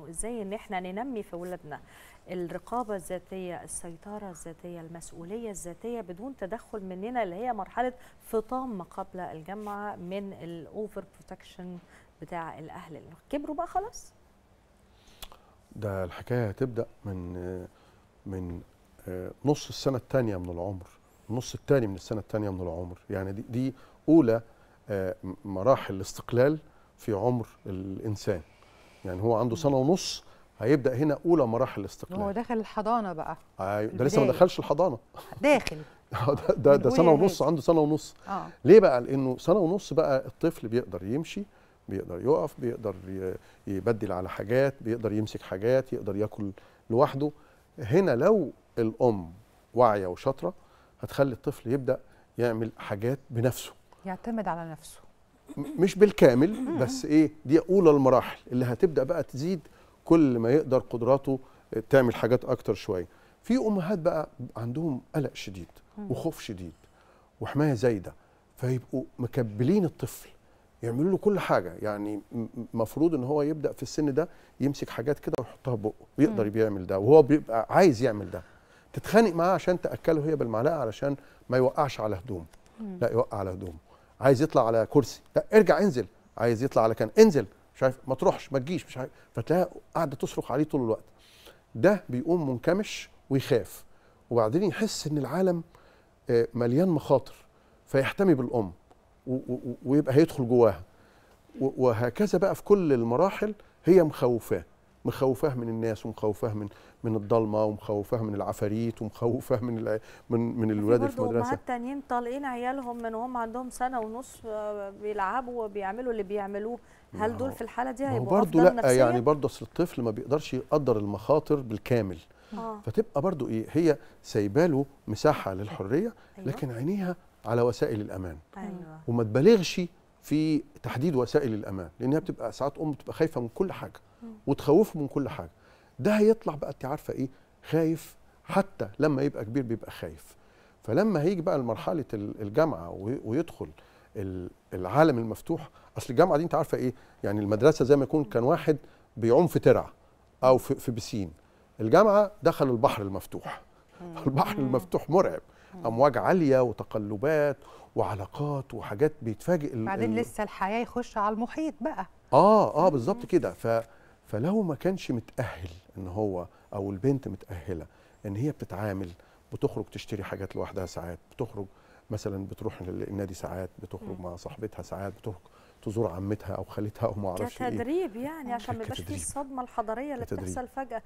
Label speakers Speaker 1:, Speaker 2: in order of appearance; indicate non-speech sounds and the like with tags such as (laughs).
Speaker 1: وازاي ان احنا ننمي في ولادنا الرقابه الذاتيه، السيطره الذاتيه، المسؤوليه الذاتيه بدون تدخل مننا اللي هي مرحله فطام ما قبل الجامعه من الاوفر بروتكشن بتاع الاهل اللي كبروا بقى خلاص. ده الحكايه هتبدا من من نص السنه الثانيه من العمر، النص الثاني من السنه الثانيه من العمر، يعني دي دي اولى آه، مراحل الاستقلال في عمر الانسان. يعني هو عنده سنه ونص هيبدا هنا اولى مراحل الاستقلال هو داخل الحضانه بقى أيوة ده لسه ما دخلش الحضانه داخل (laughs) ده ده, ده سنه ونص عنده سنه ونص آه. ليه بقى لانه سنه ونص بقى الطفل بيقدر يمشي بيقدر يقف بيقدر يبدل على حاجات بيقدر يمسك حاجات يقدر ياكل لوحده هنا لو الام واعيه وشاطره هتخلي الطفل يبدا يعمل حاجات بنفسه يعتمد على نفسه مش بالكامل بس ايه دي اولى المراحل اللي هتبدا بقى تزيد كل ما يقدر قدراته آه، تعمل حاجات اكتر شويه في امهات بقى عندهم قلق شديد وخوف شديد وحمايه زايده فيبقوا مكبلين الطفل يعملوا له كل حاجه يعني المفروض ان هو يبدا في السن ده يمسك حاجات كده ويحطها في بقه ويقدر بيعمل ده وهو بيبقى عايز يعمل ده تتخانق معاه عشان تاكله هي بالمعلقه علشان ما يوقعش على هدومه لا يوقع على هدومه عايز يطلع على كرسي لا ارجع انزل عايز يطلع على كان انزل مش عارف ما تروحش ما تجيش مش عارف فتلاقيها قاعده تصرخ عليه طول الوقت ده بيقوم منكمش ويخاف وبعدين يحس ان العالم آه، مليان مخاطر فيحتمي بالام ويبقى هيدخل جواها وهكذا بقى في كل المراحل هي مخوفاه مخوفاه من الناس ومخوفاه من من الضلمه ومخوفاه من العفاريت ومخوفاه من من من الاولاد في المدرسه امهات تانيين طالقين عيالهم من وهم عندهم سنه ونص آه، بيلعبوا وبيعملوا اللي بيعملوه هل دول في الحاله دي هيبقوا برضه لا نفسية؟ يعني برضه اصل الطفل ما بيقدرش يقدر المخاطر بالكامل آه. فتبقى برضه ايه هي سايباله مساحه للحريه أيوة. لكن عينيها على وسائل الامان ايوه وما تبالغش في تحديد وسائل الامان لانها بتبقى ساعات ام بتبقى خايفه من كل حاجه وتخوفه من كل حاجه ده هيطلع بقى انت عارفه ايه خايف حتى لما يبقى كبير بيبقى خايف فلما هيجي بقى لمرحله الجامعه ويدخل العالم المفتوح اصل الجامعه دي انت عارفه ايه يعني المدرسه زي ما يكون كان واحد بيعوم في ترع او في, بسين الجامعه دخل البحر المفتوح البحر المفتوح مرعب امواج عاليه وتقلبات وعلاقات وحاجات بيتفاجئ بعدين لسه الحياه يخش على المحيط بقى اه اه بالظبط كده فلو ما كانش متاهل ان هو او البنت متاهله ان هي بتتعامل بتخرج تشتري حاجات لوحدها ساعات بتخرج مثلا بتروح النادي ساعات بتخرج مع صاحبتها ساعات بتخرج تزور عمتها او خالتها او ما اعرفش ايه كتدريب يعني عشان ما يبقاش فيه الصدمه الحضاريه اللي بتحصل فجاه